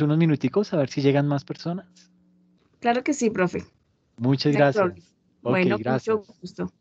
unos minuticos a ver si llegan más personas. Claro que sí, profe. Muchas gracias. bueno, gracias. mucho gusto.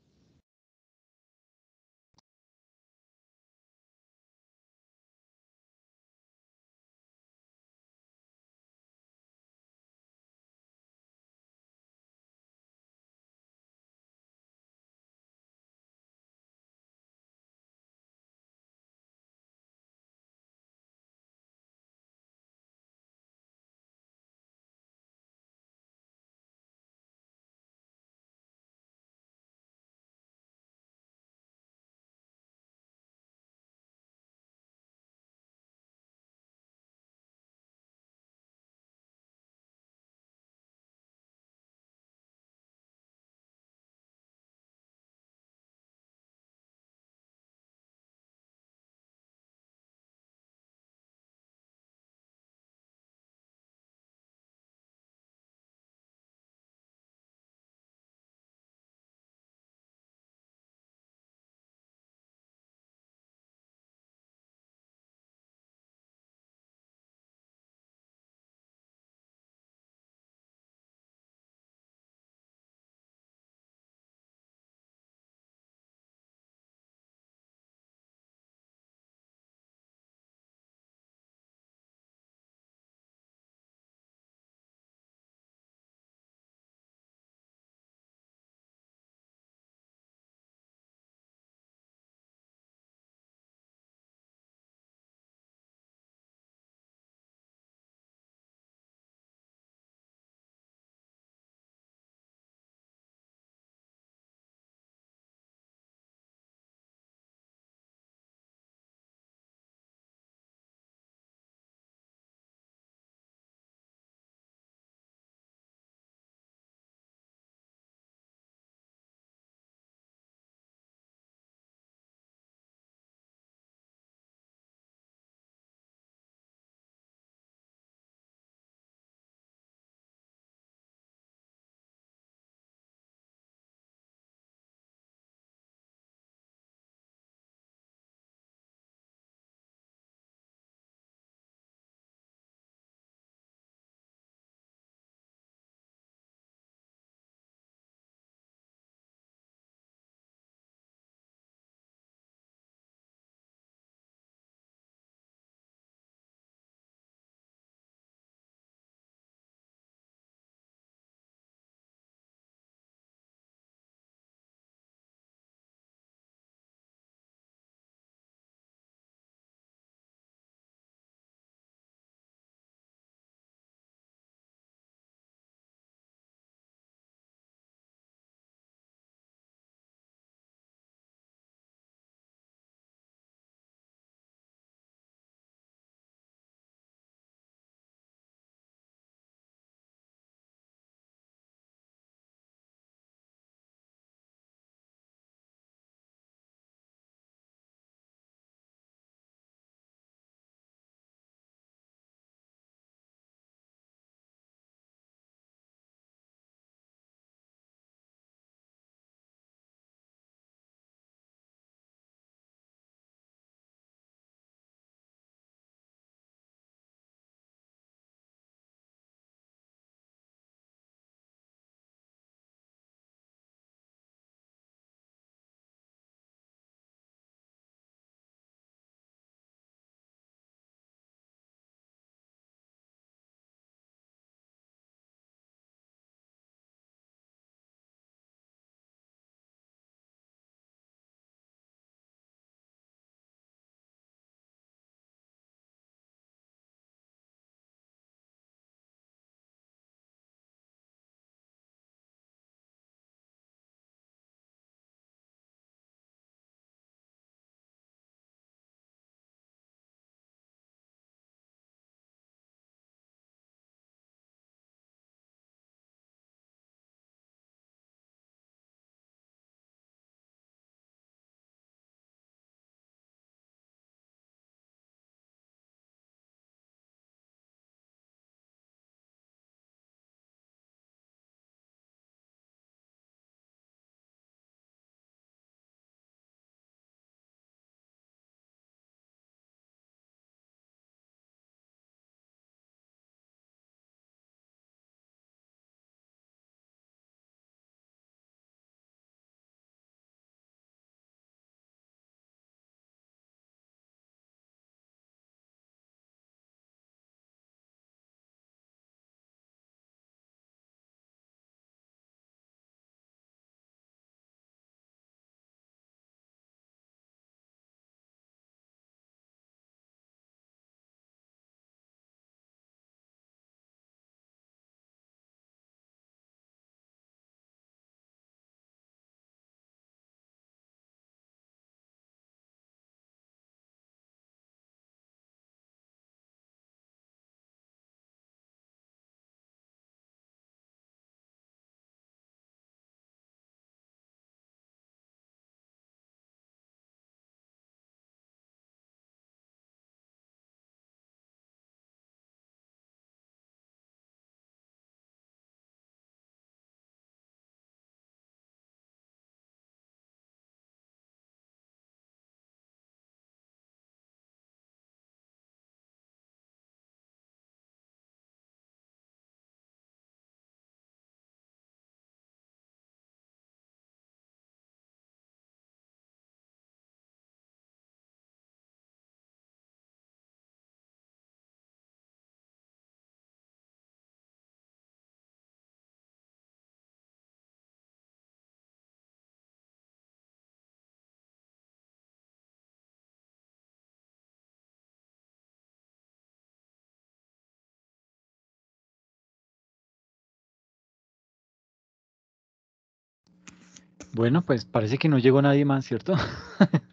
Bueno, pues parece que no llegó nadie más, ¿cierto?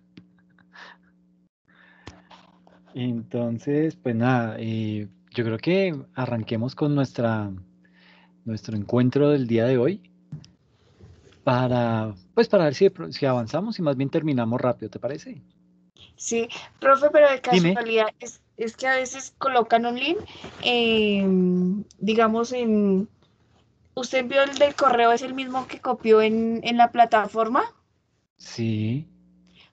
Entonces, pues nada, eh, yo creo que arranquemos con nuestra, nuestro encuentro del día de hoy para, pues para ver si, avanzamos y más bien terminamos rápido, ¿te parece? Sí, profe, pero de casualidad es, es, que a veces colocan un link, em, digamos, en ¿Usted vio el del correo? ¿Es el mismo que copió en, la plataforma? Sí.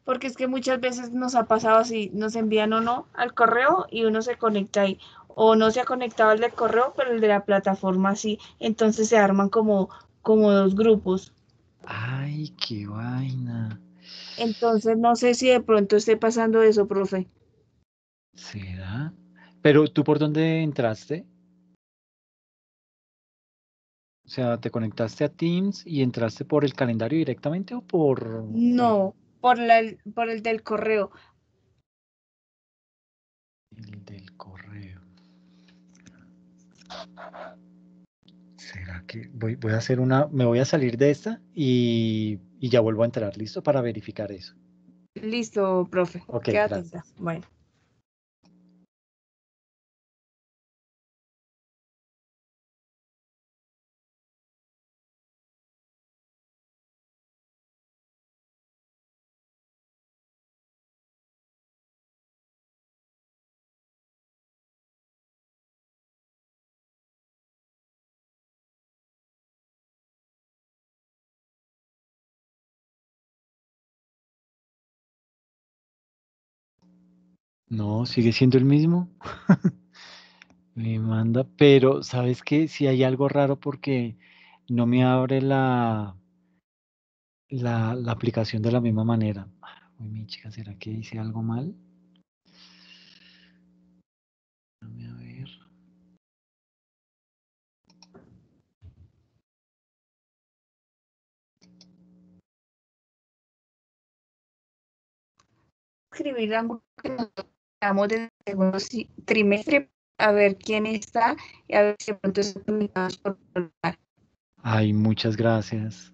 Porque es que muchas veces nos ha pasado así, nos envían o no al correo y uno se conecta ahí. O no se ha conectado el del correo, pero el de la plataforma sí. Entonces se arman como, como dos grupos. Ay, qué vaina. Entonces no sé si de pronto esté pasando eso, profe. ¿Será? Pero tú por dónde entraste? O sea, ¿te conectaste a Teams y entraste por el calendario directamente o por...? No, por, la, por el del correo. El del correo. ¿Será que voy, voy a hacer una... Me voy a salir de esta y, ya vuelvo a entrar, ¿listo? Para verificar eso. Listo, profe. Ok, Bueno. sigue siendo el mismo. me manda, pero ¿sabes que Si hay algo raro porque no me abre la, la, aplicación de la misma manera. Uy, mi chica, ¿será que hice algo mal? A ver. que no estamos desde el segundo trimestre a ver quién está y a ver si pronto se por hablar. Ay, muchas gracias.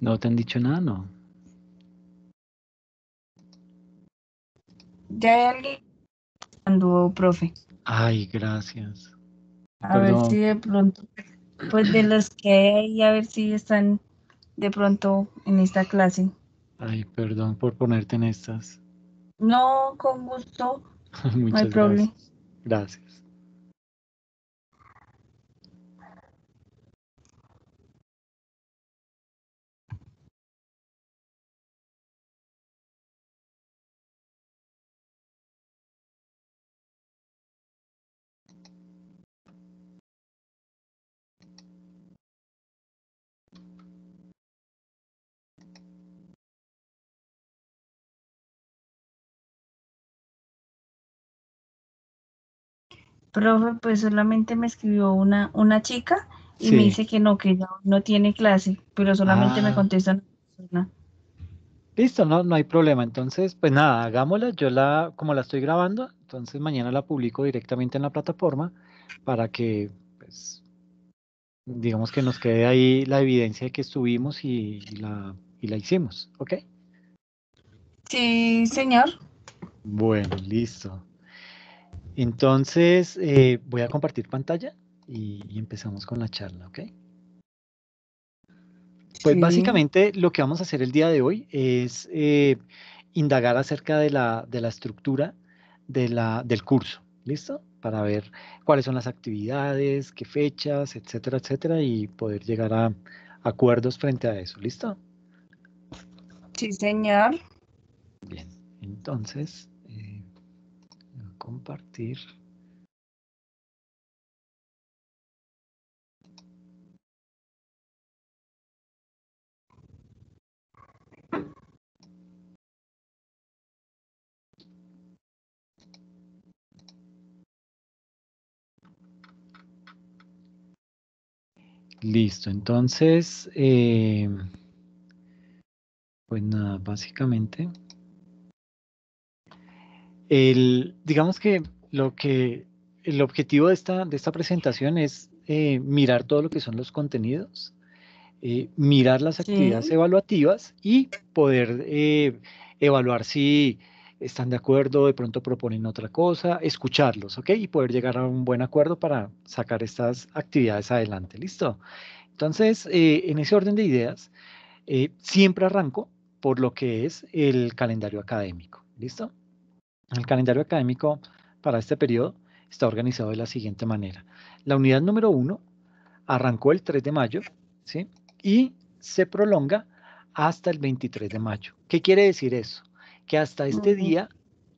¿No te han dicho nada? No. Ya hay alguien anduvo, profe. Ay, gracias. A ver si de pronto, pues de los que hay, a ver si están de pronto en esta clase. Ay, perdón por ponerte en estas. No, con gusto. no hay Problema. Gracias. profe, pues solamente me escribió una, una chica y me dice que no, que no, tiene clase, pero solamente me ah. contesta. una Listo, no, no hay problema. Entonces, pues nada, hagámosla. Yo la, como la estoy grabando, entonces mañana la publico directamente en la plataforma para que, pues, digamos que nos quede ahí la evidencia de que estuvimos y, la, y la hicimos, ¿ok? Sí, señor. Bueno, listo. Entonces, eh, voy a compartir pantalla y, empezamos con la charla, ¿ok? Pues básicamente lo que vamos a hacer el día de hoy es eh, indagar acerca de la, estructura del curso, ¿listo? Para ver cuáles son las actividades, qué fechas, etcétera, etcétera, y poder llegar a, acuerdos frente a eso, ¿listo? Sí, señor. Bien, entonces compartir. Listo, entonces, eh, pues nada, básicamente el, digamos que lo que el objetivo de esta, de esta presentación es eh, mirar todo lo que son los contenidos, eh, mirar las actividades evaluativas y poder eh, evaluar si están de acuerdo, de pronto proponen otra cosa, escucharlos, ¿ok? Y poder llegar a un buen acuerdo para sacar estas actividades adelante, ¿listo? Entonces, en ese orden de ideas, siempre arranco por lo que es el calendario académico, ¿listo? El calendario académico para este periodo está organizado de la siguiente manera. La unidad número uno arrancó el 3 de mayo ¿sí? y se prolonga hasta el 23 de mayo. ¿Qué quiere decir eso? Que hasta este día,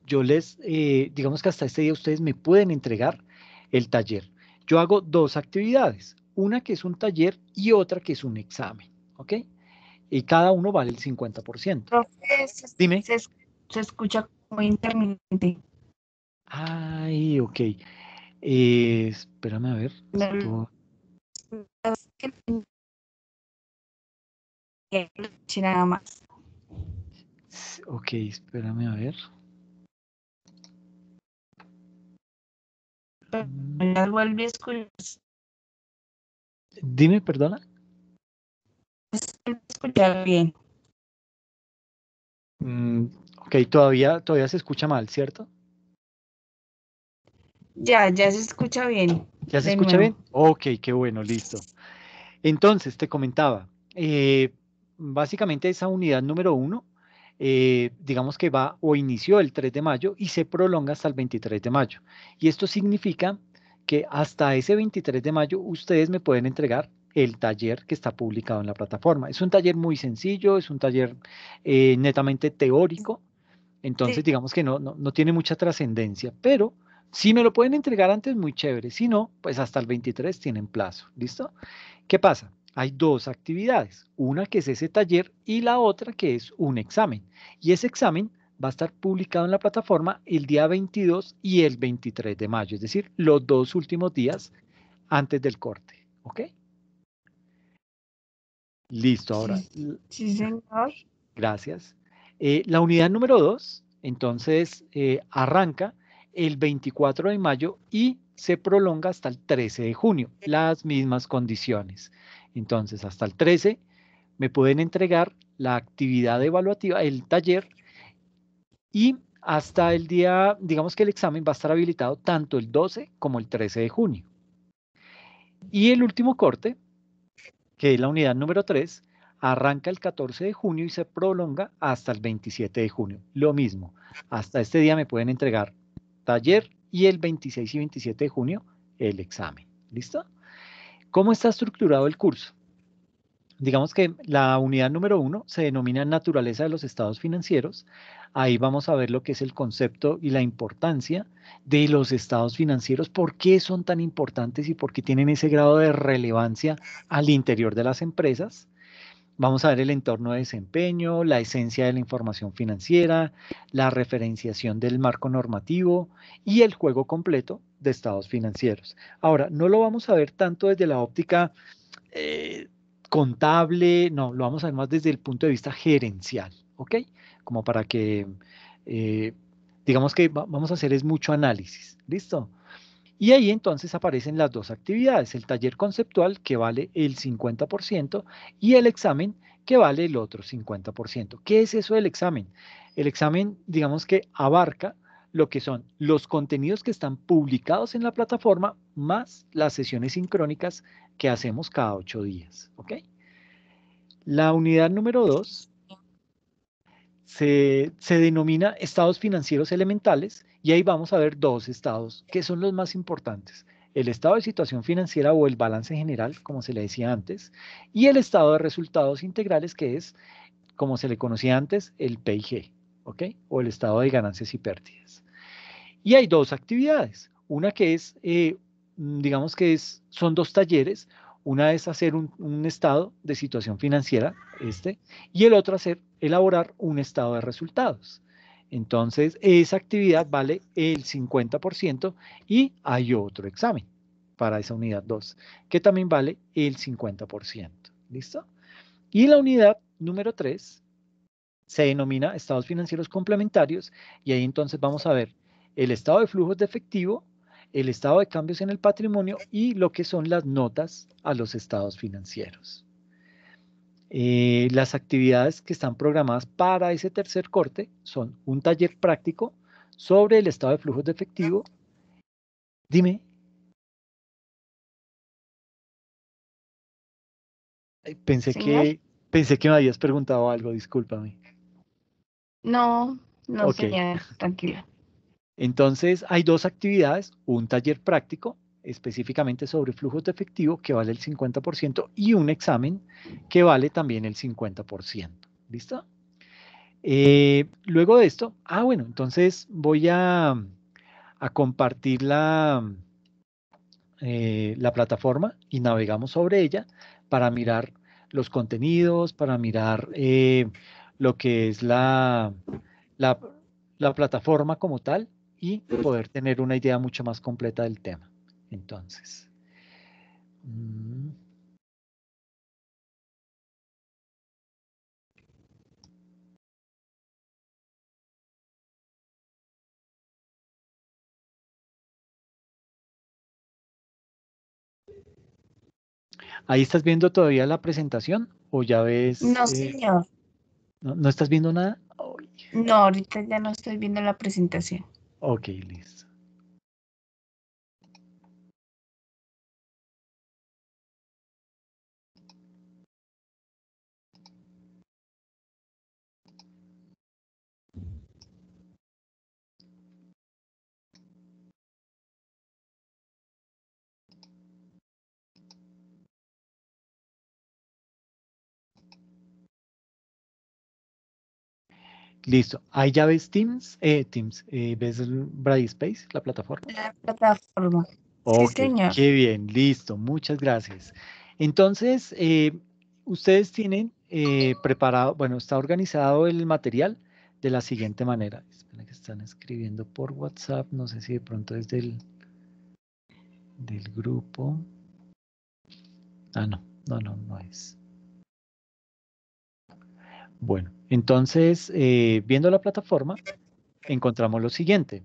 yo les, eh, digamos que hasta este día ustedes me pueden entregar el taller. Yo hago dos actividades, una que es un taller y otra que es un examen, ¿ok? Y cada uno vale el 50%. ¿Por Dime. se escucha intermitente. Ay, ok. Eh, espérame a ver. Esto... Nada más. Ok, espérame a ver. Mm. vuelve Dime, perdona. escuchar bien. Mm, Ok, todavía, todavía se escucha mal, ¿cierto? Ya, ya se escucha bien. ¿Ya se escucha bien? Ok, qué bueno, listo. Entonces, te comentaba, eh, básicamente esa unidad número uno, eh, digamos que va o inició el 3 de mayo y se prolonga hasta el 23 de mayo. Y esto significa que hasta ese 23 de mayo ustedes me pueden entregar el taller que está publicado en la plataforma. Es un taller muy sencillo, es un taller eh, netamente teórico, entonces, digamos que no, tiene mucha trascendencia, pero si me lo pueden entregar antes, muy chévere. Si no, pues hasta el 23 tienen plazo. ¿Listo? ¿Qué pasa? Hay dos actividades, una que es ese taller y la otra que es un examen. Y ese examen va a estar publicado en la plataforma el día 22 y el 23 de mayo, es decir, los dos últimos días antes del corte. ¿Ok? Listo, ahora. sí señor. Gracias. Eh, la unidad número 2, entonces, eh, arranca el 24 de mayo y se prolonga hasta el 13 de junio, las mismas condiciones. Entonces, hasta el 13 me pueden entregar la actividad evaluativa, el taller, y hasta el día, digamos que el examen va a estar habilitado tanto el 12 como el 13 de junio. Y el último corte, que es la unidad número 3, arranca el 14 de junio y se prolonga hasta el 27 de junio. Lo mismo, hasta este día me pueden entregar taller y el 26 y 27 de junio el examen. ¿Listo? ¿Cómo está estructurado el curso? Digamos que la unidad número uno se denomina naturaleza de los estados financieros. Ahí vamos a ver lo que es el concepto y la importancia de los estados financieros, por qué son tan importantes y por qué tienen ese grado de relevancia al interior de las empresas. Vamos a ver el entorno de desempeño, la esencia de la información financiera, la referenciación del marco normativo y el juego completo de estados financieros. Ahora, no lo vamos a ver tanto desde la óptica eh, contable, no, lo vamos a ver más desde el punto de vista gerencial, ¿ok? Como para que, eh, digamos que vamos a hacer es mucho análisis, ¿listo? Y ahí entonces aparecen las dos actividades, el taller conceptual que vale el 50% y el examen que vale el otro 50%. ¿Qué es eso del examen? El examen, digamos que abarca lo que son los contenidos que están publicados en la plataforma más las sesiones sincrónicas que hacemos cada ocho días. ¿ok? La unidad número dos se, se denomina estados financieros elementales y ahí vamos a ver dos estados que son los más importantes. El estado de situación financiera o el balance general, como se le decía antes, y el estado de resultados integrales, que es, como se le conocía antes, el PIG, O el estado de ganancias y pérdidas. Y hay dos actividades. Una que es, eh, mm, digamos que es, son dos talleres. Una es hacer un, estado de situación financiera, este, y el otro hacer, elaborar un estado de resultados. Entonces, esa actividad vale el 50% y hay otro examen para esa unidad 2, que también vale el 50%. ¿Listo? Y la unidad número 3 se denomina estados financieros complementarios y ahí entonces vamos a ver el estado de flujos de efectivo, el estado de cambios en el patrimonio y lo que son las notas a los estados financieros. Eh, las actividades que están programadas para ese tercer corte son un taller práctico sobre el estado de flujos de efectivo. Dime. Pensé que, pensé que me habías preguntado algo, discúlpame. No, no, señor, tranquila. Entonces, hay dos actividades, un taller práctico específicamente sobre flujos de efectivo que vale el 50% y un examen que vale también el 50%. ¿Listo? Eh, luego de esto, ah bueno, entonces voy a, a compartir la, eh, la plataforma y navegamos sobre ella para mirar los contenidos, para mirar eh, lo que es la, la plataforma como tal y poder tener una idea mucho más completa del tema. Entonces, mm, ¿Ahí estás viendo todavía la presentación o ya ves? No, eh, señor. ¿no, estás viendo nada? No, ahorita ya no estoy viendo la presentación. Ok, listo. Listo. ya ves Teams? Eh, Teams. Eh, ¿Ves el Brightspace, la plataforma? La plataforma. sí, señor. Qué bien, listo. Muchas gracias. Entonces, eh, ustedes tienen eh, preparado, bueno, está organizado el material de la siguiente manera. Espera que están escribiendo por WhatsApp, no sé si de pronto es del, del grupo. Ah, no, no, no, no es. Bueno, entonces, eh, viendo la plataforma, encontramos lo siguiente.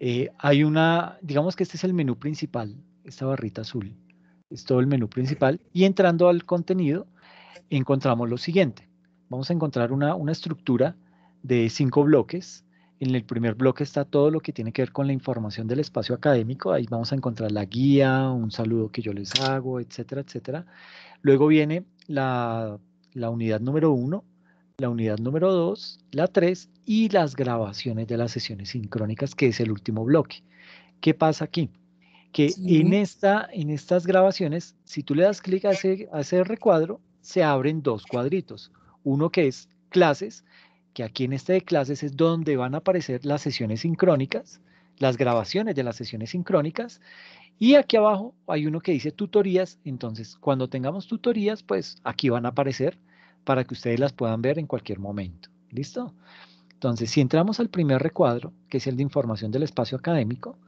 Eh, hay una, digamos que este es el menú principal, esta barrita azul, es todo el menú principal. Y entrando al contenido, encontramos lo siguiente. Vamos a encontrar una, estructura de cinco bloques. En el primer bloque está todo lo que tiene que ver con la información del espacio académico. Ahí vamos a encontrar la guía, un saludo que yo les hago, etcétera, etcétera. Luego viene la unidad número uno, la unidad número 2, la 3 y las grabaciones de las sesiones sincrónicas, que es el último bloque. ¿Qué pasa aquí? Que en, esta, en estas grabaciones, si tú le das clic a ese, a ese recuadro, se abren dos cuadritos. Uno que es clases, que aquí en este de clases es donde van a aparecer las sesiones sincrónicas, las grabaciones de las sesiones sincrónicas. Y aquí abajo hay uno que dice tutorías, entonces cuando tengamos tutorías, pues aquí van a aparecer para que ustedes las puedan ver en cualquier momento. ¿Listo? Entonces, si entramos al primer recuadro, que es el de información del espacio académico,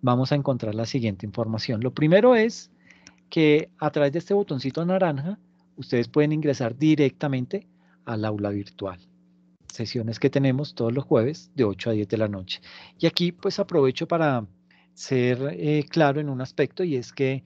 vamos a encontrar la siguiente información. Lo primero es que a través de este botoncito naranja, ustedes pueden ingresar directamente al aula virtual. Sesiones que tenemos todos los jueves de 8 a 10 de la noche. Y aquí pues aprovecho para ser eh, claro en un aspecto y es que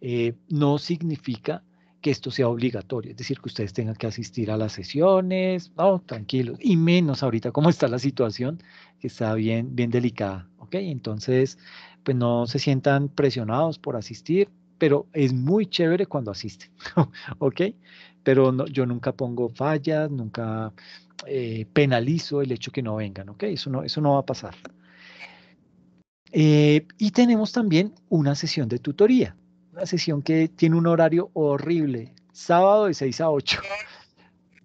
eh, no significa que esto sea obligatorio, es decir, que ustedes tengan que asistir a las sesiones, no, oh, tranquilos, y menos ahorita cómo está la situación, que está bien, bien delicada, ¿ok? Entonces, pues no se sientan presionados por asistir, pero es muy chévere cuando asisten, ¿ok? Pero no, yo nunca pongo fallas, nunca eh, penalizo el hecho que no vengan, ¿ok? Eso no, eso no va a pasar. Eh, y tenemos también una sesión de tutoría una sesión que tiene un horario horrible, sábado de 6 a 8.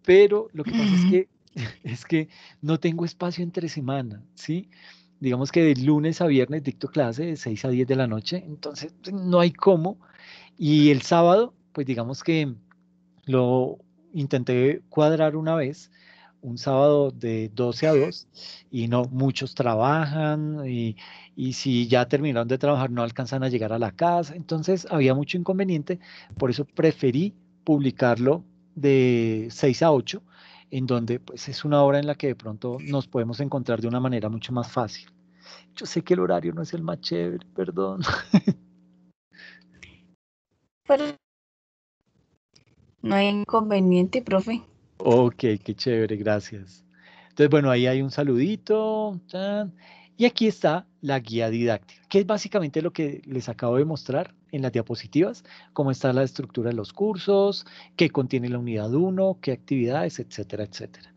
Pero lo que pasa es que, es que no tengo espacio entre semana, ¿sí? Digamos que de lunes a viernes dicto clase de 6 a 10 de la noche, entonces pues, no hay cómo. Y el sábado, pues digamos que lo intenté cuadrar una vez, un sábado de 12 a 2 y no muchos trabajan y, si ya terminaron de trabajar no alcanzan a llegar a la casa. Entonces había mucho inconveniente, por eso preferí publicarlo de 6 a 8, en donde pues es una hora en la que de pronto nos podemos encontrar de una manera mucho más fácil. Yo sé que el horario no es el más chévere, perdón. no hay inconveniente, profe. Ok, qué chévere, gracias. Entonces, bueno, ahí hay un saludito. y aquí está la guía didáctica, que es básicamente lo que les acabo de mostrar en las diapositivas, cómo está la estructura de los cursos, qué contiene la unidad 1, qué actividades, etcétera, etcétera.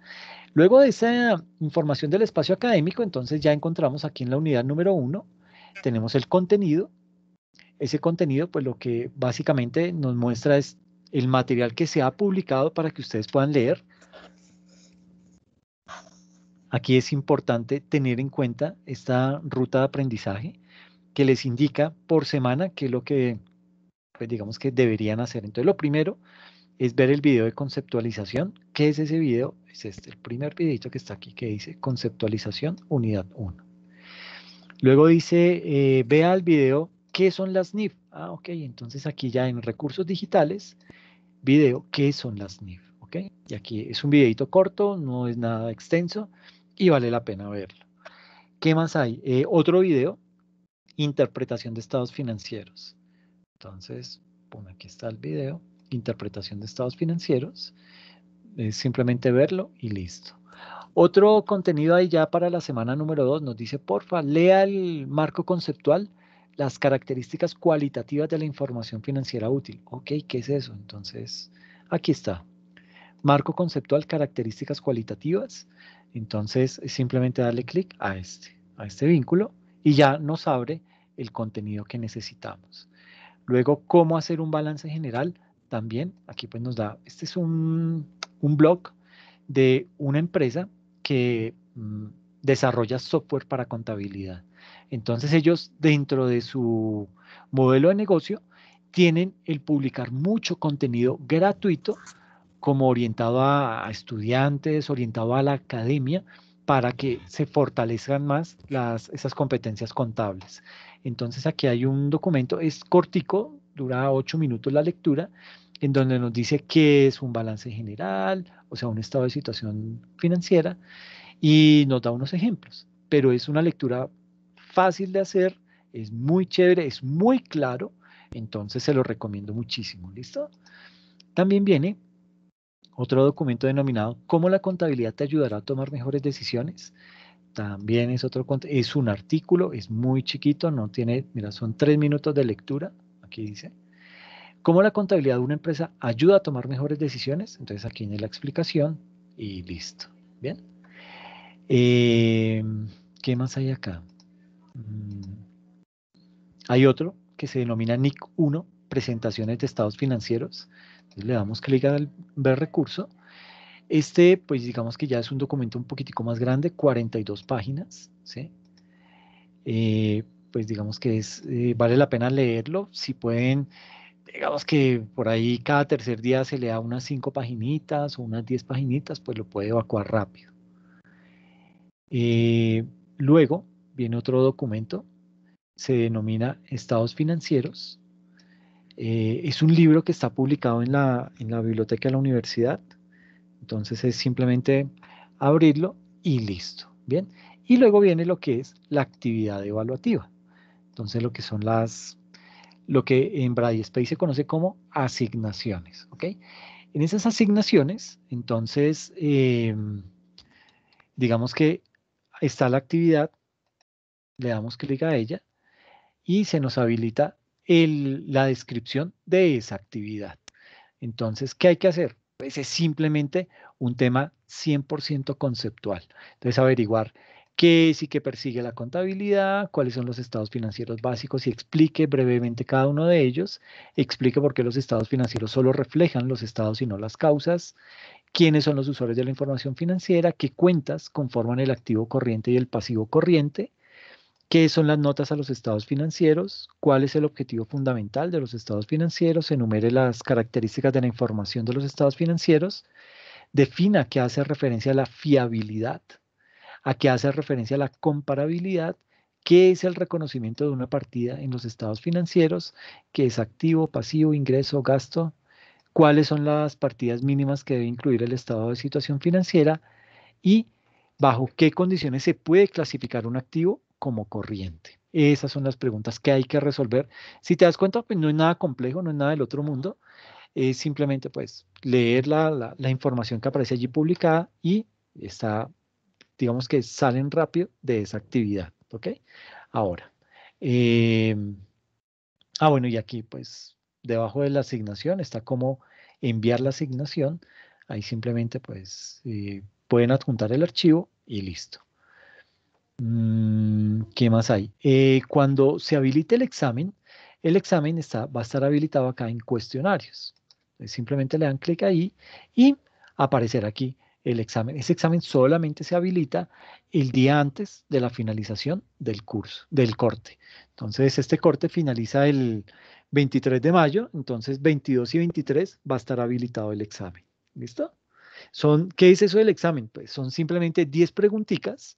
Luego de esa información del espacio académico, entonces ya encontramos aquí en la unidad número 1, tenemos el contenido. Ese contenido, pues lo que básicamente nos muestra es el material que se ha publicado para que ustedes puedan leer. Aquí es importante tener en cuenta esta ruta de aprendizaje que les indica por semana qué es lo que, pues digamos que deberían hacer. Entonces, lo primero es ver el video de conceptualización. ¿Qué es ese video? Es este, el primer videito que está aquí que dice conceptualización unidad 1. Luego dice, eh, vea el video ¿Qué son las NIF? Ah, ok, entonces aquí ya en recursos digitales, video, ¿qué son las NIF? Ok, y aquí es un videito corto, no es nada extenso y vale la pena verlo. ¿Qué más hay? Eh, otro video, interpretación de estados financieros. Entonces, bueno, aquí está el video, interpretación de estados financieros. Es simplemente verlo y listo. Otro contenido ahí ya para la semana número 2 nos dice, porfa, lea el marco conceptual las características cualitativas de la información financiera útil. Ok, ¿qué es eso? Entonces, aquí está. Marco conceptual, características cualitativas. Entonces, simplemente darle clic a este, a este vínculo y ya nos abre el contenido que necesitamos. Luego, cómo hacer un balance general, también aquí pues nos da, este es un, blog de una empresa que mm, desarrolla software para contabilidad. Entonces ellos dentro de su modelo de negocio tienen el publicar mucho contenido gratuito como orientado a, estudiantes, orientado a la academia, para que se fortalezcan más esas competencias contables. Entonces aquí hay un documento, es cortico, dura ocho minutos la lectura, en donde nos dice qué es un balance general, o sea, un estado de situación financiera, y nos da unos ejemplos, pero es una lectura fácil de hacer, es muy chévere, es muy claro, entonces se lo recomiendo muchísimo, ¿listo? También viene otro documento denominado Cómo la contabilidad te ayudará a tomar mejores decisiones. También es otro, es un artículo, es muy chiquito, no tiene, mira, son tres minutos de lectura, aquí dice. Cómo la contabilidad de una empresa ayuda a tomar mejores decisiones. Entonces aquí viene la explicación y listo. Bien. Eh, ¿Qué más hay acá? Mm. Hay otro que se denomina NIC 1, presentaciones de estados financieros. le damos clic al ver recurso. Este, pues digamos que ya es un documento un poquitico más grande, 42 páginas, ¿sí? Eh, pues digamos que es, eh, vale la pena leerlo. Si pueden, digamos que por ahí cada tercer día se le da unas 5 paginitas o unas 10 paginitas, pues lo puede evacuar rápido. Eh, luego, viene otro documento, se denomina Estados Financieros. Eh, es un libro que está publicado en la, biblioteca de la universidad. Entonces es simplemente abrirlo y listo. Bien. Y luego viene lo que es la actividad evaluativa. Entonces lo que son las, lo que en Space se conoce como asignaciones. ¿ok? En esas asignaciones, entonces, em, digamos que está la actividad le damos clic a ella y se nos habilita la descripción de esa actividad. Entonces, ¿qué hay que hacer? Pues es simplemente un tema 100% conceptual. Entonces, averiguar qué es y qué persigue la contabilidad, cuáles son los estados financieros básicos y explique brevemente cada uno de ellos, explique por qué los estados financieros solo reflejan los estados y no las causas, quiénes son los usuarios de la información financiera, qué cuentas conforman el activo corriente y el pasivo corriente, ¿Qué son las notas a los estados financieros? ¿Cuál es el objetivo fundamental de los estados financieros? Enumere las características de la información de los estados financieros. Defina qué hace referencia a la fiabilidad, a qué hace referencia a la comparabilidad, qué es el reconocimiento de una partida en los estados financieros, qué es activo, pasivo, ingreso, gasto, cuáles son las partidas mínimas que debe incluir el estado de situación financiera y bajo qué condiciones se puede clasificar un activo como corriente. Esas son las preguntas que hay que resolver. Si te das cuenta, pues no es nada complejo, no es nada del otro mundo. Es simplemente pues leer la, información que aparece allí publicada y está, digamos que salen rápido de esa actividad. ¿Ok? Ahora. Em, ah, bueno, y aquí pues debajo de la asignación está cómo enviar la asignación. Ahí simplemente pues eh, pueden adjuntar el archivo y listo. Mm, ¿Qué más hay? Eh, cuando se habilite el examen, el examen está, va a estar habilitado acá en cuestionarios. simplemente le dan clic ahí y aparecerá aquí el examen. Ese examen solamente se habilita el día antes de la finalización del curso, del corte. Entonces, este corte finaliza el 23 de mayo, entonces 22 y 23 va a estar habilitado el examen. ¿Listo? Son, ¿Qué es eso del examen? Pues son simplemente 10 preguntitas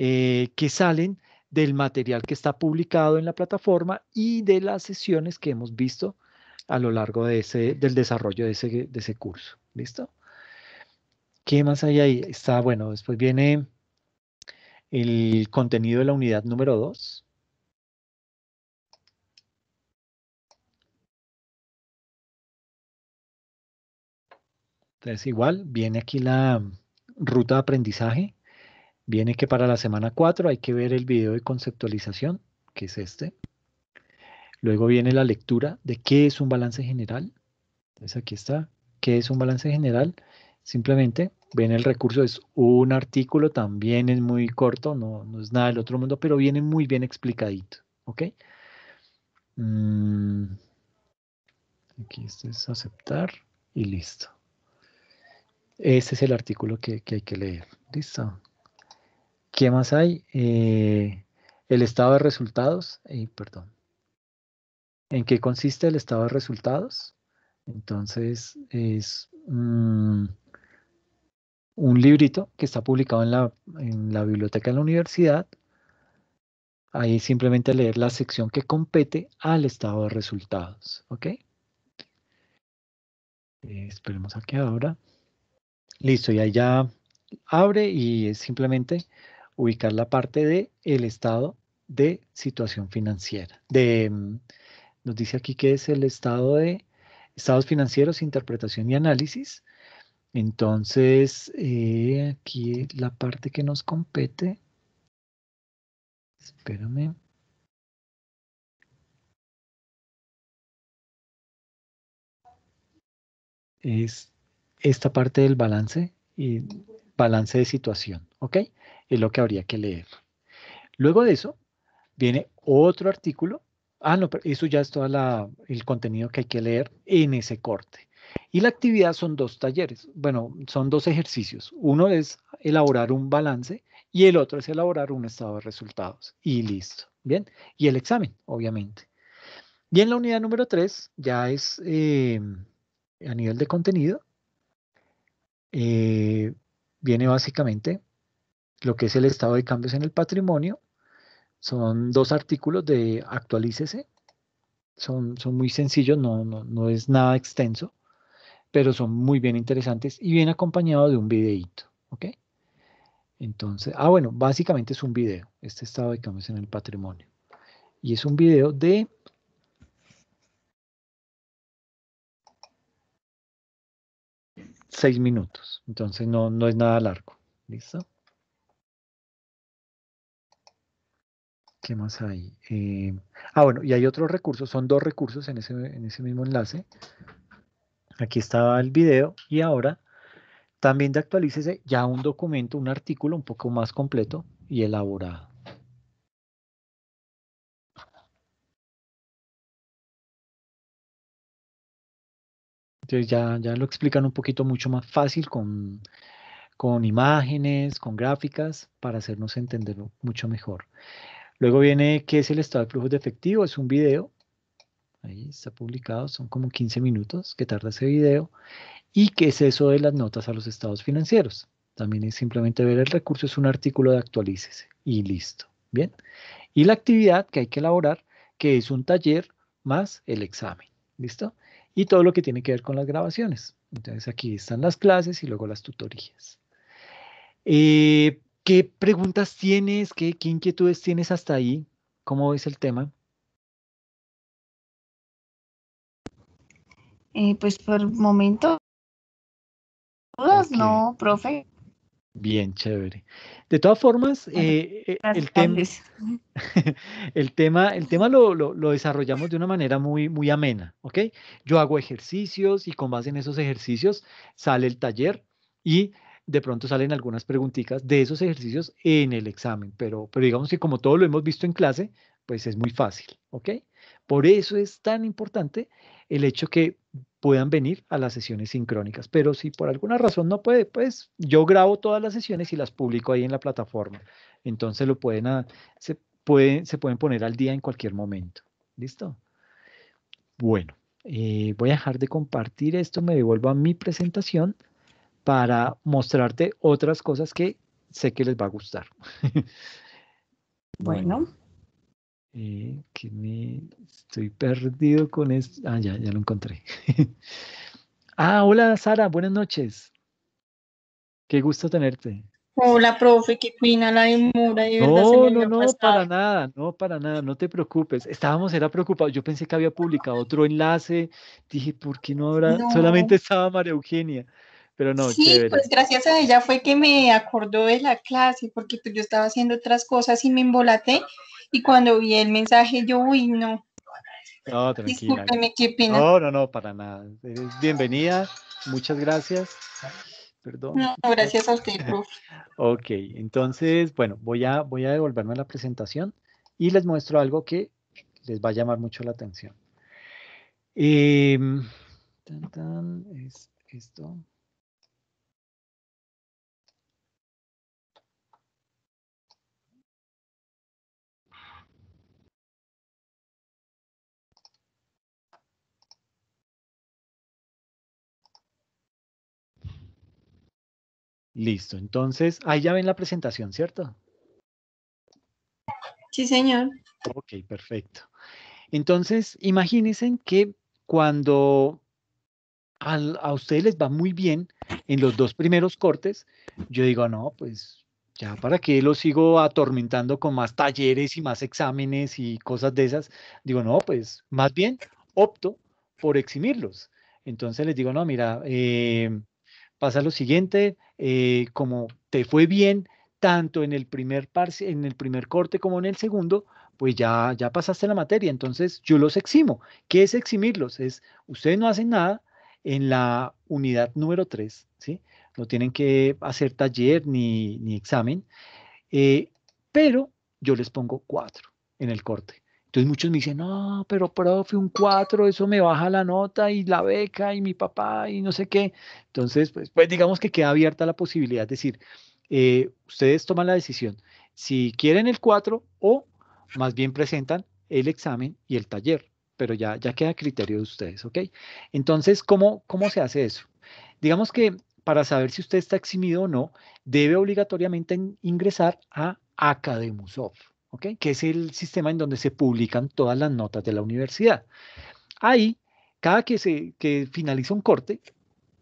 eh, que salen del material que está publicado en la plataforma y de las sesiones que hemos visto a lo largo de ese, del desarrollo de ese, de ese curso. ¿Listo? ¿Qué más hay ahí? Está, bueno, después viene el contenido de la unidad número 2. Entonces, igual, viene aquí la ruta de aprendizaje. Viene que para la semana 4 hay que ver el video de conceptualización, que es este. Luego viene la lectura de qué es un balance general. Entonces aquí está, qué es un balance general. Simplemente ven el recurso, es un artículo, también es muy corto, no, es nada del otro mundo, pero viene muy bien explicadito. ¿Ok? Mm. aquí este es aceptar y listo. Este es el artículo que, que hay que leer. Listo. ¿Qué más hay? Eh, el estado de resultados. Eh, perdón. ¿En qué consiste el estado de resultados? Entonces es un librito que está publicado en la, biblioteca de la universidad. Ahí simplemente leer la sección que compete al estado de resultados. ¿Ok? Eh, esperemos a que Listo, y ahí ya abre y es simplemente ubicar la parte de el estado de situación financiera. Mm, nos dice aquí que es el estado de estados financieros, interpretación y análisis. Entonces, eh, aquí la parte que nos compete. Espérame. Es esta parte del balance y balance de situación, ¿ok? es lo que habría que leer. Luego de eso, viene otro artículo. Ah, no, pero eso ya es todo el contenido que hay que leer en ese corte. Y la actividad son dos talleres, bueno, son dos ejercicios. Uno es elaborar un balance y el otro es elaborar un estado de resultados. Y listo, ¿bien? Y el examen, obviamente. Y en la unidad número 3 ya es eh, a nivel de contenido, eh, viene básicamente lo que es el estado de cambios en el patrimonio. Son dos artículos de actualícese. Son, son muy sencillos, no, es nada extenso, pero son muy bien interesantes y bien acompañado de un videíto. ¿ok? Entonces, ah, bueno, básicamente es un video, este estado de cambios en el patrimonio. Y es un video de seis minutos. Entonces no es nada largo. ¿Listo? ¿Qué más hay? Eh, ah, bueno, y hay otros recursos, son dos recursos en ese, mismo enlace. Aquí estaba el video y ahora también de actualícese ya un documento, un artículo un poco más completo y elaborado. Entonces ya, lo explican un poquito mucho más fácil con, con imágenes, con gráficas, para hacernos entenderlo mucho mejor. Luego viene qué es el estado de flujos de efectivo, es un video, ahí está publicado, son como 15 minutos que tarda ese video, y qué es eso de las notas a los estados financieros. También es simplemente ver el recurso, es un artículo de actualices. y listo. Bien, y la actividad que hay que elaborar, que es un taller más el examen, ¿listo? Y todo lo que tiene que ver con las grabaciones. Entonces aquí están las clases y luego las tutorías. Eh, ¿Qué preguntas tienes? ¿Qué, inquietudes tienes hasta ahí? ¿Cómo ves el tema? Eh, pues por momento, no, profe. Bien, chévere. De todas formas, eh, eh, el, tema, el tema, lo, desarrollamos de una manera muy, muy amena, ¿ok? Yo hago ejercicios y con base en esos ejercicios sale el taller y de pronto salen algunas preguntitas de esos ejercicios en el examen, pero, pero digamos que como todo lo hemos visto en clase, pues es muy fácil, ¿ok? Por eso es tan importante el hecho que puedan venir a las sesiones sincrónicas, pero si por alguna razón no puede, pues yo grabo todas las sesiones y las publico ahí en la plataforma, entonces lo pueden, se, pueden, se pueden poner al día en cualquier momento, ¿listo? Bueno, eh, voy a dejar de compartir esto, me devuelvo a mi presentación para mostrarte otras cosas que sé que les va a gustar. bueno. Eh, que me estoy perdido con esto. Ah, ya, ya lo encontré. ah, hola Sara, buenas noches. Qué gusto tenerte. Hola, profe, qué fina la demora. De no, no, no, para nada, no, para nada, no te preocupes. Estábamos, era preocupado Yo pensé que había publicado otro enlace. Dije, ¿por qué no habrá? Solamente estaba María Eugenia. Pero no, sí, pues gracias a ella fue que me acordó de la clase, porque pues, yo estaba haciendo otras cosas y me embolaté. Y cuando vi el mensaje, yo, uy, no. No, tranquila. No, no, no, para nada. bienvenida, muchas gracias. Perdón. No, gracias a usted, prof. ok, entonces, bueno, voy a, voy a devolverme a la presentación y les muestro algo que les va a llamar mucho la atención. Em, tan, tan, es esto. Listo, entonces ahí ya ven la presentación, ¿cierto? Sí, señor. Ok, perfecto. Entonces, imagínense que cuando a, ustedes les va muy bien en los dos primeros cortes, yo digo, no, pues ya para qué lo sigo atormentando con más talleres y más exámenes y cosas de esas. Digo, no, pues más bien opto por eximirlos. Entonces les digo, no, mira, eh, pasa lo siguiente, eh, como te fue bien tanto en el primer en el primer corte como en el segundo, pues ya ya pasaste la materia, entonces yo los eximo. ¿Qué es eximirlos? Es ustedes no hacen nada en la unidad número 3, ¿sí? No tienen que hacer taller ni, examen, eh, pero yo les pongo 4 en el corte. Entonces muchos me dicen, no, pero profe, un 4, eso me baja la nota y la beca y mi papá y no sé qué. Entonces, pues, pues digamos que queda abierta la posibilidad, es decir, eh, ustedes toman la decisión si quieren el 4 o más bien presentan el examen y el taller, pero ya, ya queda a criterio de ustedes, ¿ok? Entonces, ¿cómo, ¿cómo se hace eso? Digamos que para saber si usted está eximido o no, debe obligatoriamente ingresar a Academusoft que es el sistema en donde se publican todas las notas de la universidad. Ahí, cada que, se, que finaliza un corte,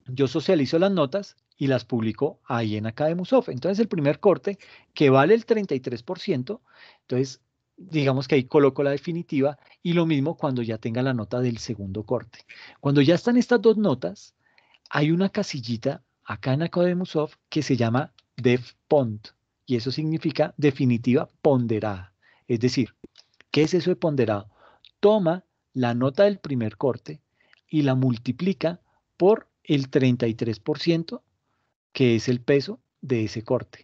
yo socializo las notas y las publico ahí en Academusof. Entonces, el primer corte, que vale el 33%, entonces, digamos que ahí coloco la definitiva y lo mismo cuando ya tenga la nota del segundo corte. Cuando ya están estas dos notas, hay una casillita acá en Academusof que se llama DevPont y eso significa definitiva ponderada. Es decir, ¿qué es eso de ponderado? Toma la nota del primer corte y la multiplica por el 33% que es el peso de ese corte.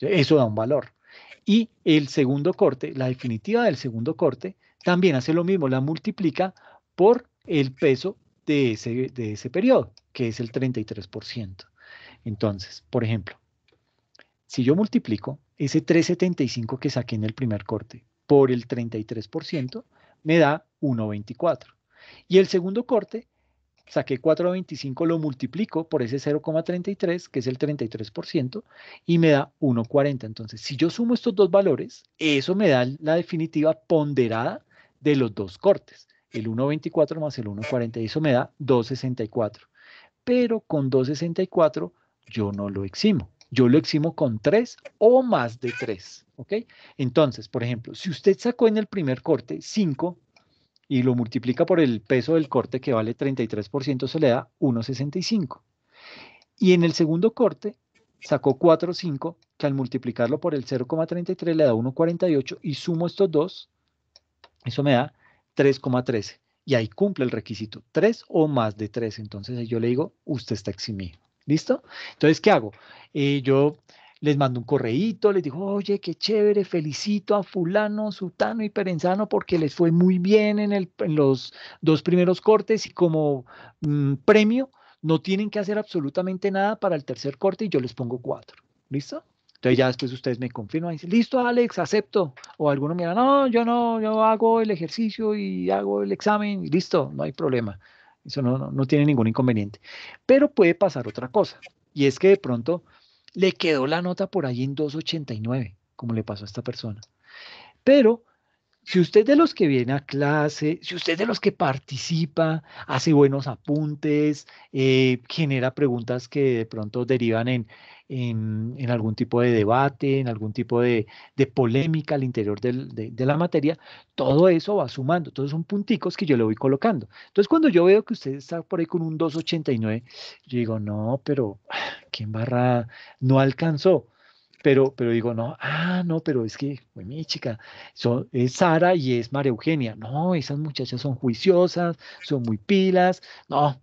Eso da un valor. Y el segundo corte, la definitiva del segundo corte, también hace lo mismo, la multiplica por el peso de de ese periodo, que es el 33%. Entonces, por ejemplo, si yo multiplico ese 375 que saqué en el primer corte por el 33%, me da 1,24. Y el segundo corte, saqué 4,25, lo multiplico por ese 0,33, que es el 33%, y me da 1,40. Entonces, si yo sumo estos dos valores, eso me da la definitiva ponderada de los dos cortes. El 1,24 más el 1,40, eso me da 2,64. Pero con 2,64 yo no lo eximo yo lo eximo con 3 o más de 3. ¿ok? Entonces, por ejemplo, si usted sacó en el primer corte 5 y lo multiplica por el peso del corte que vale 33%, se le da 1,65. Y en el segundo corte sacó 4,5, que al multiplicarlo por el 0,33 le da 1,48 y sumo estos dos, eso me da 3,13. Y ahí cumple el requisito, 3 o más de 3. Entonces yo le digo, usted está eximido. ¿Listo? Entonces, ¿qué hago? Eh, yo les mando un correíto, les digo, oye, qué chévere, felicito a fulano, sutano y perenzano porque les fue muy bien en, los dos primeros cortes y como mm, premio no tienen que hacer absolutamente nada para el tercer corte y yo les pongo cuatro. ¿Listo? Entonces ya después ustedes me confirman y dicen, listo Alex, acepto. O alguno me no, yo no, yo hago el ejercicio y hago el examen, y listo, no hay problema. Eso no, tiene ningún inconveniente. Pero puede pasar otra cosa. Y es que de pronto le quedó la nota por ahí en 289, como le pasó a esta persona. Pero si usted de los que viene a clase, si usted de los que participa, hace buenos apuntes, eh, genera preguntas que de pronto derivan en en, algún tipo de debate, en algún tipo de, polémica al interior de, la materia, todo eso va sumando. todos son punticos que yo le voy colocando. Entonces cuando yo veo que usted está por ahí con un 289, yo digo, no, pero ¿quién barra no alcanzó? Pero, pero, digo, no, ah, no, pero es que, fue mi chica, es Sara y es María Eugenia. No, esas muchachas son juiciosas, son muy pilas. No,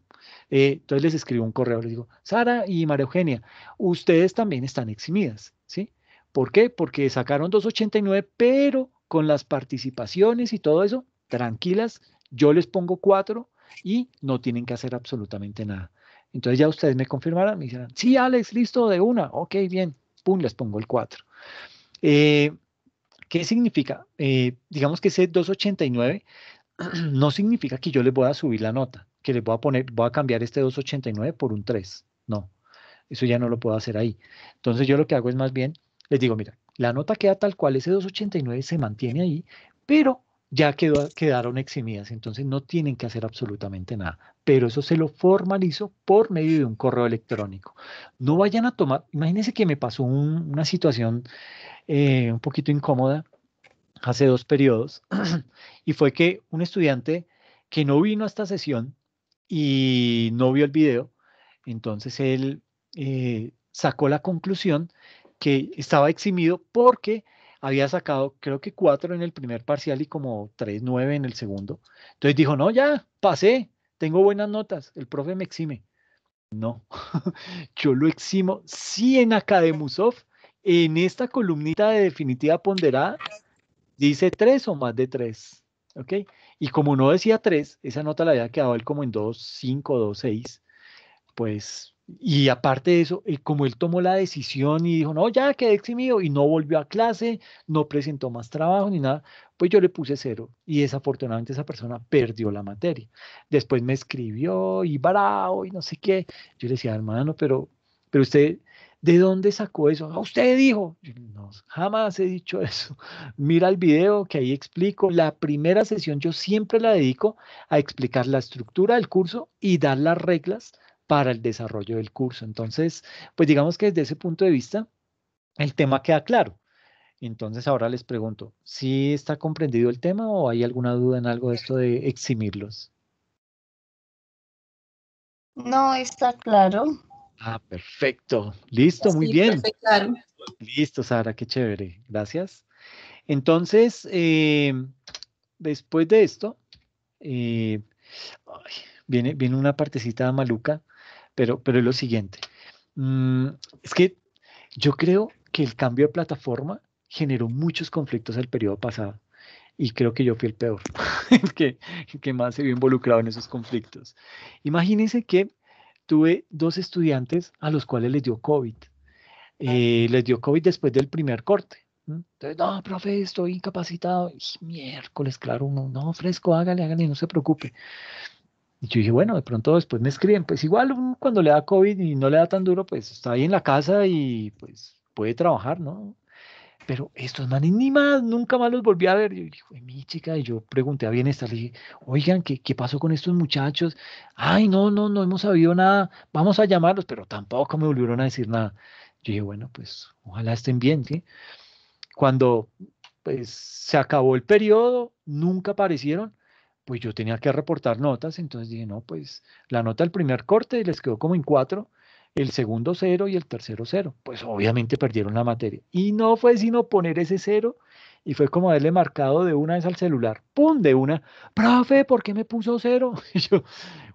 eh, entonces les escribo un correo, les digo, Sara y María Eugenia, ustedes también están eximidas, ¿sí? ¿Por qué? Porque sacaron 289, pero con las participaciones y todo eso, tranquilas, yo les pongo 4 y no tienen que hacer absolutamente nada. Entonces ya ustedes me confirmarán, me dirán, sí, Alex, listo, de una, ok, bien, pum, les pongo el 4. Eh, ¿Qué significa? Eh, digamos que ese 289 no significa que yo les voy a subir la nota, que les voy a poner, voy a cambiar este 289 por un 3. No, eso ya no lo puedo hacer ahí. Entonces yo lo que hago es más bien, les digo, mira, la nota queda tal cual, ese 289 se mantiene ahí, pero ya quedó, quedaron eximidas, entonces no tienen que hacer absolutamente nada. Pero eso se lo formalizo por medio de un correo electrónico. No vayan a tomar, imagínense que me pasó una situación eh, un poquito incómoda hace dos periodos, y fue que un estudiante que no vino a esta sesión y no vio el video, entonces él eh, sacó la conclusión que estaba eximido porque había sacado creo que cuatro en el primer parcial y como tres, nueve en el segundo. Entonces dijo, no, ya, pasé, tengo buenas notas, el profe me exime. No, yo lo eximo sí en Academusov, en esta columnita de definitiva ponderada, dice tres o más de tres, ¿ok? Y como no decía 3, esa nota la había quedado él como en dos, seis, pues, y aparte de eso, eh, como él tomó la decisión y dijo, no, ya quedé eximido y no volvió a clase, no presentó más trabajo ni nada, pues yo le puse cero y desafortunadamente esa persona perdió la materia. Después me escribió y barao y no sé qué. Yo le decía, hermano, pero, pero usted ¿de dónde sacó eso? Ah, usted dijo, no, jamás he dicho eso. Mira el video que ahí explico. La primera sesión yo siempre la dedico a explicar la estructura del curso y dar las reglas para el desarrollo del curso. Entonces, pues digamos que desde ese punto de vista, el tema queda claro. Entonces ahora les pregunto, ¿sí está comprendido el tema o hay alguna duda en algo de esto de eximirlos? No, está claro. Ah, perfecto. Listo, muy bien. Listo, Sara, qué chévere. Gracias. Entonces, eh, después de esto, eh, viene, viene una partecita maluca, pero, pero es lo siguiente. Mm, es que yo creo que el cambio de plataforma generó muchos conflictos el periodo pasado y creo que yo fui el peor, que, que más se vio involucrado en esos conflictos. Imagínense que tuve dos estudiantes a los cuales les dio COVID. Eh, les dio COVID después del primer corte. Entonces, no, profe, estoy incapacitado. miércoles, claro, uno, no, fresco, hágale, hágale, no se preocupe. Y yo dije, bueno, de pronto después me escriben. Pues igual cuando le da COVID y no le da tan duro, pues está ahí en la casa y pues puede trabajar, ¿no? pero estos manes ni más, nunca más los volví a ver. Yo dije, mi chica, y yo pregunté a Bienestar, le dije, oigan, ¿qué, pasó con estos muchachos? Ay, no, no, no hemos sabido nada, vamos a llamarlos, pero tampoco me volvieron a decir nada. Yo dije, bueno, pues ojalá estén bien, Cuando pues, se acabó el periodo, nunca aparecieron, pues yo tenía que reportar notas, entonces dije, no, pues la nota del primer corte les quedó como en cuatro, el segundo cero y el tercero cero. Pues obviamente perdieron la materia. Y no fue sino poner ese cero y fue como haberle marcado de una vez al celular. ¡Pum! De una. Profe, ¿por qué me puso cero? Y yo,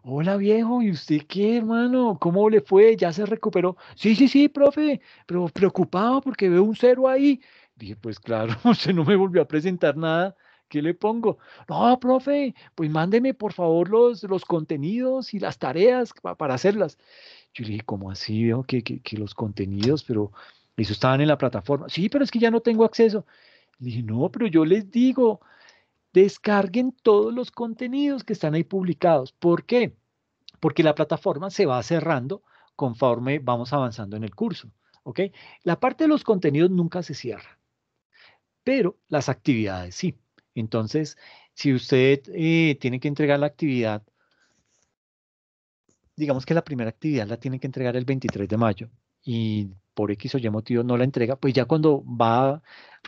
hola viejo, ¿y usted qué, hermano? ¿Cómo le fue? ¿Ya se recuperó? Sí, sí, sí, profe, pero preocupado porque veo un cero ahí. Dije, pues claro, usted no me volvió a presentar nada. ¿Qué le pongo? No, profe, pues mándeme por favor los, los contenidos y las tareas para hacerlas. Yo le dije, ¿cómo así veo que, los contenidos, pero eso estaban en la plataforma? Sí, pero es que ya no tengo acceso. Le dije, no, pero yo les digo, descarguen todos los contenidos que están ahí publicados. ¿Por qué? Porque la plataforma se va cerrando conforme vamos avanzando en el curso. ¿ok? La parte de los contenidos nunca se cierra, pero las actividades sí. Entonces, si usted eh, tiene que entregar la actividad digamos que la primera actividad la tiene que entregar el 23 de mayo y por X o Y motivo no la entrega, pues ya cuando va,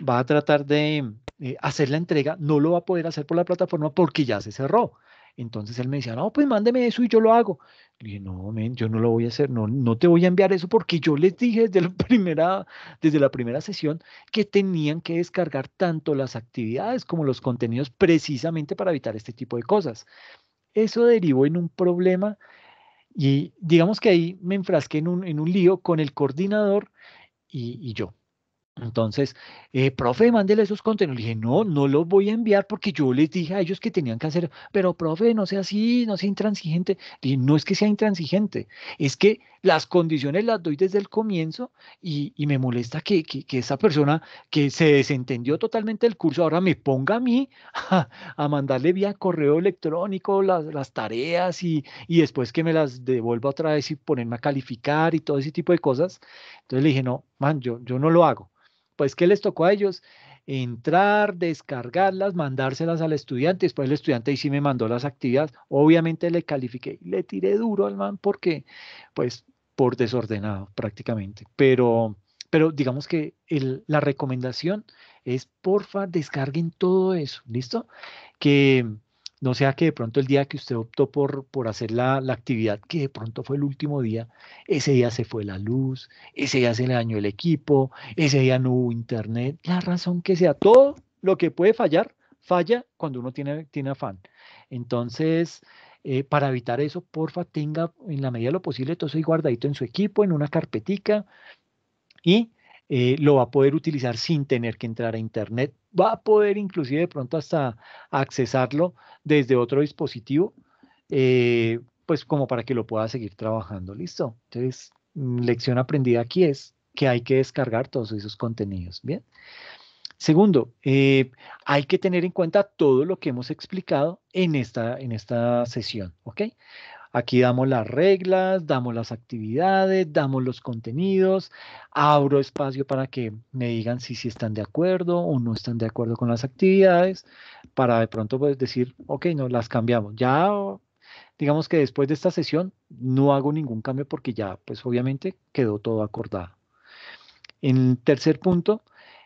va a tratar de eh, hacer la entrega, no lo va a poder hacer por la plataforma porque ya se cerró. Entonces él me decía, no, pues mándeme eso y yo lo hago. Le dije, no, yo no lo voy a hacer, no, no te voy a enviar eso porque yo les dije desde la, primera, desde la primera sesión que tenían que descargar tanto las actividades como los contenidos precisamente para evitar este tipo de cosas. Eso derivó en un problema y digamos que ahí me enfrasqué en un, lío con el coordinador y, yo. Entonces, eh, profe, mándele esos contenidos. Le dije, no, no los voy a enviar porque yo les dije a ellos que tenían que hacer, pero profe, no sea así, no sea intransigente. Le dije, no es que sea intransigente, es que las condiciones las doy desde el comienzo y, me molesta que, que, esa persona que se desentendió totalmente del curso ahora me ponga a mí a, mandarle vía correo electrónico las, tareas y, después que me las devuelva otra vez y ponerme a calificar y todo ese tipo de cosas. Entonces le dije, no, man, yo, yo no lo hago. Pues, ¿qué les tocó a ellos? entrar, descargarlas, mandárselas al estudiante. Después el estudiante ahí sí me mandó las actividades. Obviamente le califiqué y le tiré duro al man porque, pues, por desordenado prácticamente. Pero, pero digamos que la recomendación es, porfa, descarguen todo eso, ¿listo? Que no sea que de pronto el día que usted optó por, por hacer la, actividad, que de pronto fue el último día, ese día se fue la luz, ese día se le dañó el equipo, ese día no hubo internet, la razón que sea, todo lo que puede fallar, falla cuando uno tiene, tiene afán. Entonces, eh, para evitar eso, porfa, tenga en la medida lo posible todo eso guardadito en su equipo, en una carpetica y eh, lo va a poder utilizar sin tener que entrar a Internet. Va a poder inclusive de pronto hasta accesarlo desde otro dispositivo, eh, pues como para que lo pueda seguir trabajando. Listo. Entonces, mm, lección aprendida aquí es que hay que descargar todos esos contenidos. Bien. Segundo, eh, hay que tener en cuenta todo lo que hemos explicado en esta, en esta sesión, ¿ok? Aquí damos las reglas, damos las actividades, damos los contenidos, abro espacio para que me digan si, si están de acuerdo o no están de acuerdo con las actividades, para de pronto pues, decir, ok, no, las cambiamos. Ya digamos que después de esta sesión no hago ningún cambio porque ya, pues obviamente quedó todo acordado. En tercer punto,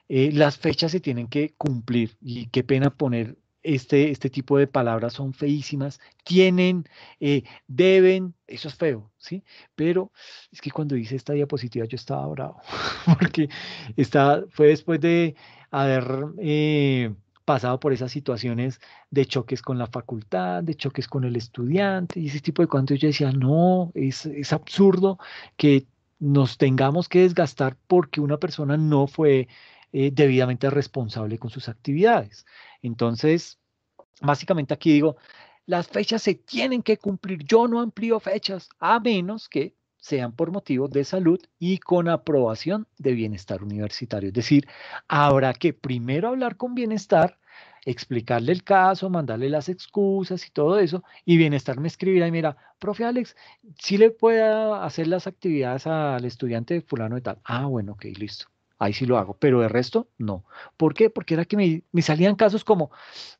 eh, las fechas se tienen que cumplir y qué pena poner este, este, tipo de palabras son feísimas, tienen, eh, deben, eso es feo, ¿sí? Pero es que cuando hice esta diapositiva yo estaba bravo, porque está, fue después de haber eh, pasado por esas situaciones de choques con la facultad, de choques con el estudiante, y ese tipo de cuantos yo decía, no, es, absurdo que nos tengamos que desgastar porque una persona no fue eh, debidamente responsable con sus actividades. Entonces, básicamente aquí digo, las fechas se tienen que cumplir. Yo no amplío fechas a menos que sean por motivos de salud y con aprobación de bienestar universitario. Es decir, habrá que primero hablar con bienestar, explicarle el caso, mandarle las excusas y todo eso, y bienestar me escribirá y mira, profe Alex, si le puedo hacer las actividades al estudiante fulano de tal. Ah, bueno, ok, listo ahí sí lo hago, pero de resto, no. ¿Por qué? Porque era que me, salían casos como,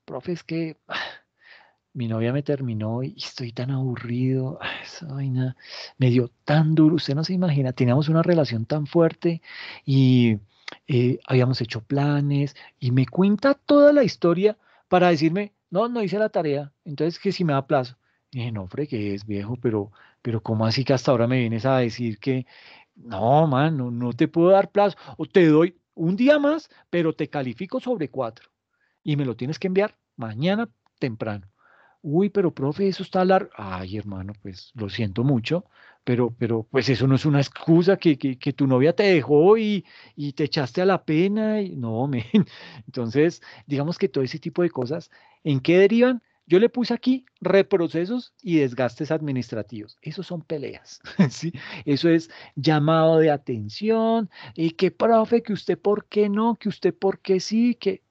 profe, es que mi novia me terminó y estoy tan aburrido, esa vaina me dio tan duro, usted no se imagina, teníamos una relación tan fuerte y eh, habíamos hecho planes y me cuenta toda la historia para decirme, no, no hice la tarea, entonces que si me da plazo. dije, no, hombre, que es viejo, pero, pero ¿cómo así que hasta ahora me vienes a decir que, no, man, no, te puedo dar plazo. O te doy un día más, pero te califico sobre cuatro. Y me lo tienes que enviar mañana temprano. Uy, pero profe, eso está largo. Ay, hermano, pues lo siento mucho, pero, pero pues eso no es una excusa que, tu novia te dejó y, te echaste a la pena. Y, no, man. Entonces, digamos que todo ese tipo de cosas, ¿en qué derivan? Yo le puse aquí reprocesos y desgastes administrativos. Eso son peleas, ¿sí? Eso es llamado de atención y eh, que profe, que usted por qué no, que usted por qué sí, que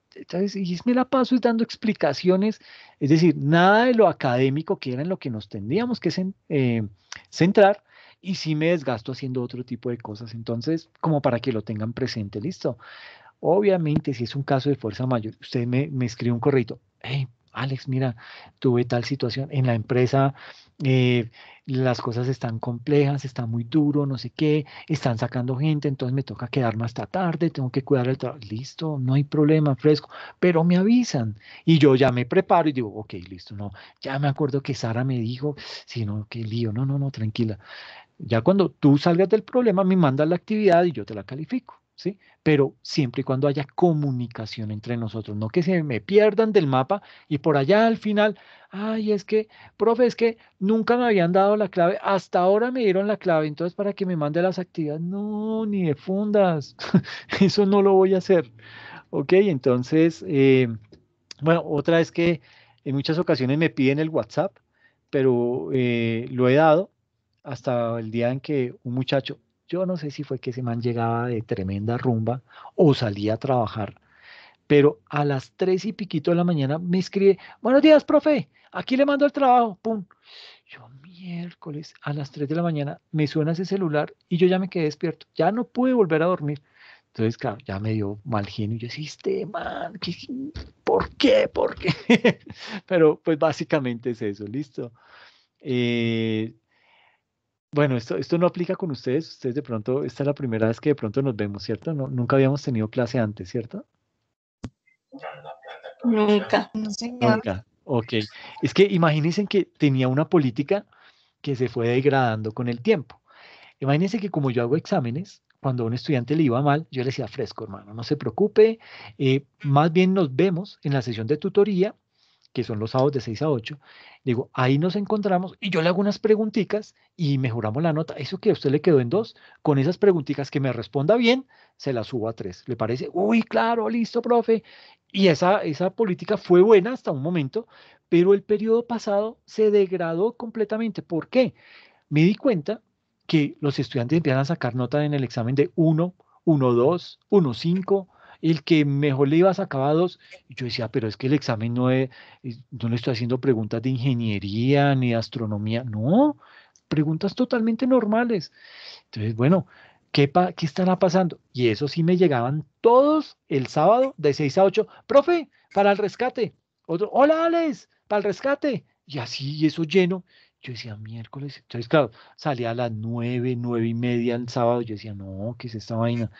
y me la paso dando explicaciones, es decir, nada de lo académico que era en lo que nos tendríamos que eh, centrar, y sí me desgasto haciendo otro tipo de cosas. Entonces, como para que lo tengan presente, listo. Obviamente, si es un caso de fuerza mayor, usted me, escribe un correo, Alex, mira, tuve tal situación en la empresa, eh, las cosas están complejas, está muy duro, no sé qué, están sacando gente, entonces me toca quedarme hasta tarde, tengo que cuidar el trabajo. Listo, no hay problema, fresco, pero me avisan y yo ya me preparo y digo, ok, listo, no, ya me acuerdo que Sara me dijo, sino que qué lío, no, no, no, tranquila. Ya cuando tú salgas del problema, me mandas la actividad y yo te la califico. Pero siempre y cuando haya comunicación entre nosotros, no que se me pierdan del mapa y por allá al final, ay, es que, profe, es que nunca me habían dado la clave, hasta ahora me dieron la clave, entonces para que me mande las actividades, no, ni de fundas, eso no lo voy a hacer, ¿ok? Entonces, eh, bueno, otra es que en muchas ocasiones me piden el WhatsApp, pero eh, lo he dado hasta el día en que un muchacho yo no sé si fue que ese man llegaba de tremenda rumba o salía a trabajar, pero a las tres y piquito de la mañana me escribe, buenos días, profe, aquí le mando el trabajo, pum. Yo miércoles a las tres de la mañana me suena ese celular y yo ya me quedé despierto, ya no pude volver a dormir. Entonces, claro, ya me dio mal genio. Yo decía, este man, ¿qué, ¿por ¿Por qué? Pero pues básicamente es eso, listo. Eh, bueno, esto, esto no aplica con ustedes. Ustedes de pronto, esta es la primera vez que de pronto nos vemos, ¿cierto? No, nunca habíamos tenido clase antes, ¿cierto? Nunca. No, Nunca. Ok. Es que imagínense que tenía una política que se fue degradando con el tiempo. Imagínense que como yo hago exámenes, cuando a un estudiante le iba mal, yo le decía, fresco, hermano, no se preocupe, eh, más bien nos vemos en la sesión de tutoría que son los sábados de 6 a 8, digo, ahí nos encontramos y yo le hago unas preguntitas y mejoramos la nota. Eso que a usted le quedó en 2, con esas preguntitas que me responda bien, se la subo a 3. ¿Le parece? Uy, claro, listo, profe. Y esa, esa política fue buena hasta un momento, pero el periodo pasado se degradó completamente. ¿Por qué? Me di cuenta que los estudiantes empiezan a sacar nota en el examen de 1, 1, 5, el que mejor le iba dos. Y yo decía, pero es que el examen no es, no le estoy haciendo preguntas de ingeniería ni astronomía, no, preguntas totalmente normales. Entonces, bueno, ¿qué, pa ¿qué estará pasando? Y eso sí me llegaban todos el sábado de 6 a 8, profe, para el rescate. Otro, hola Alex, para el rescate. Y así, y eso lleno. Yo decía, miércoles. Entonces, claro, salía a las nueve, nueve y media el sábado. Yo decía, no, ¿qué es esta vaina?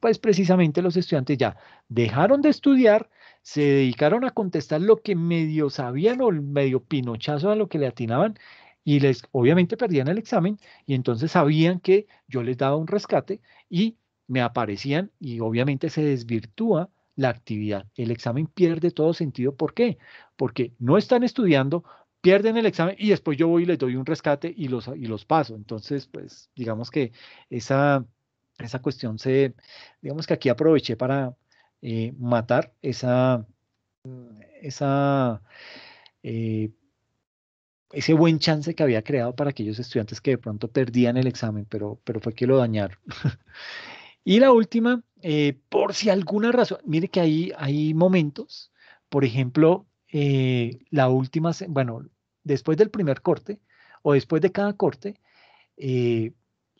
pues precisamente los estudiantes ya dejaron de estudiar, se dedicaron a contestar lo que medio sabían o medio pinochazo a lo que le atinaban y les obviamente perdían el examen y entonces sabían que yo les daba un rescate y me aparecían y obviamente se desvirtúa la actividad. El examen pierde todo sentido. ¿Por qué? Porque no están estudiando, pierden el examen y después yo voy y les doy un rescate y los, y los paso. Entonces, pues digamos que esa esa cuestión se, digamos que aquí aproveché para eh, matar esa, esa, eh, ese buen chance que había creado para aquellos estudiantes que de pronto perdían el examen, pero, pero fue que lo dañaron. y la última, eh, por si alguna razón, mire que hay, hay momentos, por ejemplo, la última, bueno, después del primer corte o después de cada corte, eh,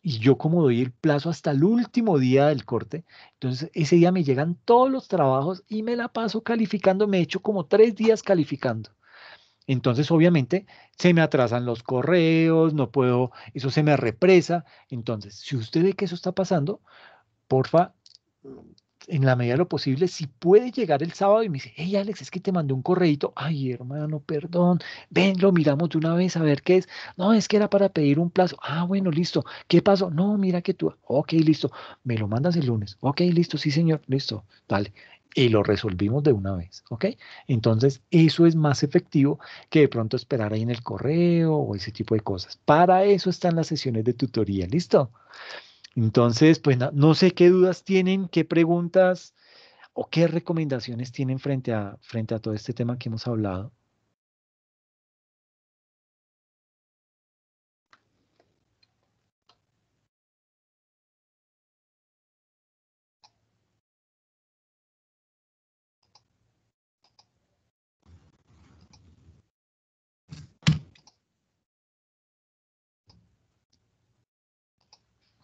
y yo como doy el plazo hasta el último día del corte, entonces ese día me llegan todos los trabajos y me la paso calificando, me hecho como tres días calificando. Entonces, obviamente, se me atrasan los correos, no puedo, eso se me represa. Entonces, si usted ve que eso está pasando, porfa, en la medida de lo posible, si puede llegar el sábado y me dice, hey Alex, es que te mandé un correíto, ay hermano, perdón, ven, lo miramos de una vez a ver qué es, no, es que era para pedir un plazo, ah, bueno, listo, ¿qué pasó? No, mira que tú, ok, listo, me lo mandas el lunes, ok, listo, sí señor, listo, dale, y lo resolvimos de una vez, ¿ok? Entonces, eso es más efectivo que de pronto esperar ahí en el correo o ese tipo de cosas. Para eso están las sesiones de tutoría, ¿listo? Entonces, pues no, sé qué dudas tienen, qué preguntas o qué recomendaciones tienen frente a, frente a todo este tema que hemos hablado.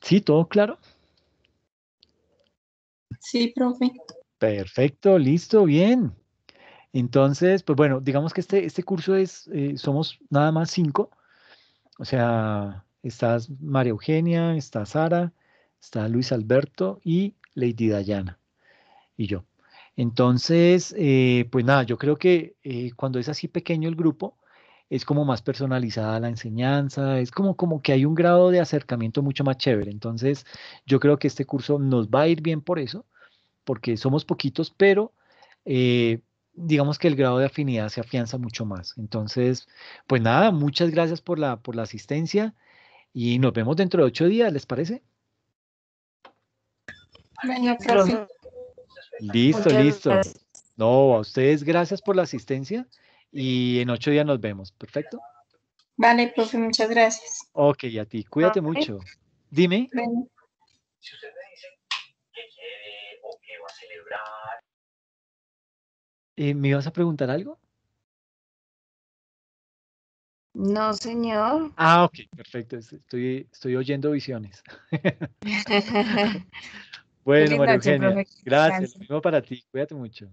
¿Sí? ¿Todo claro? Sí, profe. Perfecto, listo, bien. Entonces, pues bueno, digamos que este, este curso es, eh, somos nada más cinco. O sea, estás María Eugenia, está Sara, está Luis Alberto y Lady Dayana y yo. Entonces, eh, pues nada, yo creo que eh, cuando es así pequeño el grupo, es como más personalizada la enseñanza, es como, como que hay un grado de acercamiento mucho más chévere. Entonces, yo creo que este curso nos va a ir bien por eso, porque somos poquitos, pero eh, digamos que el grado de afinidad se afianza mucho más. Entonces, pues nada, muchas gracias por la, por la asistencia y nos vemos dentro de ocho días, ¿les parece? listo, listo. No, a ustedes gracias por la asistencia y en ocho días nos vemos, ¿perfecto? Vale, profe, muchas gracias. Ok, a ti, cuídate mucho. Dime. Si me dice o qué va a celebrar. Eh, ¿Me ibas a preguntar algo? No, señor. Ah, ok, perfecto. Estoy, estoy oyendo visiones. bueno, María Eugenia, gracias. Lo mismo para ti. Cuídate mucho.